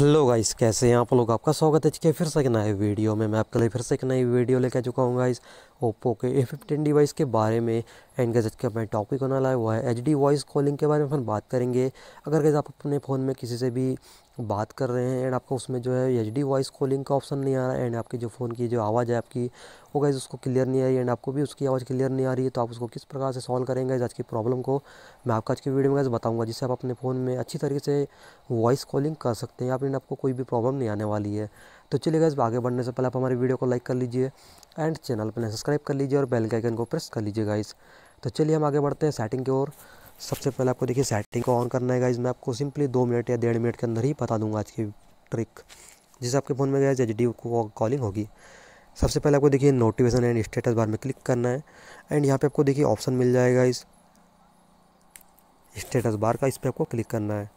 hello guys कैसे हैं आप लोग आपका स्वागत है के फिर से एक नए वीडियो में मैं आपके लिए फिर से एक नई वीडियो लेकर चुका हूँ गाइस ओप्पो के ए फिफ्टीन डिवाइस के बारे में एंड गजट के अपने टॉपिक होना लाया हुआ है एच डी वॉइस कॉलिंग के बारे में हम बात करेंगे अगर गैस आप अपने फ़ोन में किसी से भी बात कर रहे हैं एंड आपको उसमें जो है एच डी वॉइस कॉलिंग का ऑप्शन नहीं आ रहा है एंड आपके जो फ़ोन की जो आवाज़ है आपकी वो गाइज़ उसको क्लियर नहीं आई एंड आपको भी उसकी आवाज़ क्लियर नहीं आ रही है तो आप उसको किस प्रकार से सॉल्व करेंगे आज की प्रॉब्लम को मैं आपको आज की वीडियो में गाइज बताऊँगा जिससे आप अपने फ़ोन में अच्छी तरीके से वॉइस कॉलिंग कर सकते हैं फिर आपको कोई भी प्रॉब्लम नहीं आने वाली है तो चलिए गाइज आगे बढ़ने से पहले आप हमारी वीडियो को लाइक कर लीजिए एंड चैनल पर सब्सक्राइब कर लीजिए और बेल के आइकन को प्रेस कर लीजिए गाइज़ तो चलिए हम आगे बढ़ते हैं सेटिंग की ओर सबसे पहले आपको देखिए सेटिंग को ऑन करना है गाइज़ मैं आपको सिंपली दो मिनट या डेढ़ मिनट के अंदर ही बता दूंगा आज की ट्रिक जिससे आपके फ़ोन में गए एच डी कॉलिंग होगी सबसे पहले आपको देखिए नोटिफिकेशन एंड स्टेटस बार में क्लिक करना है एंड यहाँ पे आपको देखिए ऑप्शन मिल जाएगा इस स्टेटस बार का इस पर आपको क्लिक करना है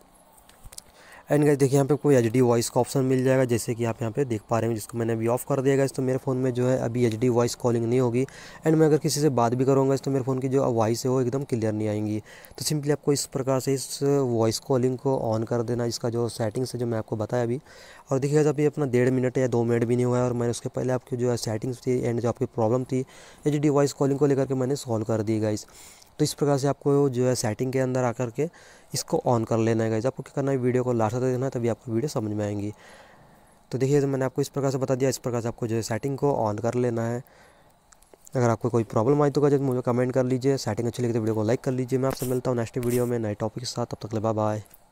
एंड गाइस देखिए यहाँ पे कोई एच वॉइस का ऑप्शन मिल जाएगा जैसे कि आप यहाँ पे देख पा रहे हैं जिसको मैंने अभी ऑफ कर दिया गया तो मेरे फ़ोन में जो है अभी एच वॉइस कॉलिंग नहीं होगी एंड मैं अगर किसी से बात भी करूँगा तो मेरे फ़ोन की जो वॉइस है वो एकदम क्लियर नहीं आएंगी तो सिंपली आपको इस प्रकार से इस वॉइस कॉलिंग को ऑन कर देना इसका जो सेटिंग्स है जो मैं आपको बताया अभी और देखिएगा अभी अपना डेढ़ मिनट या दो मिनट भी नहीं हुआ है और मैंने उसके पहले आपकी जो है सेटिंग्स थी एंड जो आपकी प्रॉब्लम थी एच वॉइस कॉलिंग को लेकर के मैंने सॉल्व कर दी गाइस तो इस प्रकार से आपको जो है सेटिंग के अंदर आकर के इसको ऑन कर लेना है आपको क्या करना है वीडियो को लास्ट तक देखना है तभी आपको वीडियो समझ में आएंगी तो देखिए तो मैंने आपको इस प्रकार से बता दिया इस प्रकार से आपको जो है सेटिंग को ऑन कर लेना है अगर आपको कोई प्रॉब्लम आई तो क्या मुझे कमेंट कर लीजिए सेटिंग अच्छी लगी तो वीडियो को लाइक कर लीजिए मैं आपसे मिलता हूँ नेक्स्ट वीडियो में नए टॉपिक के साथ तब तक ले बाय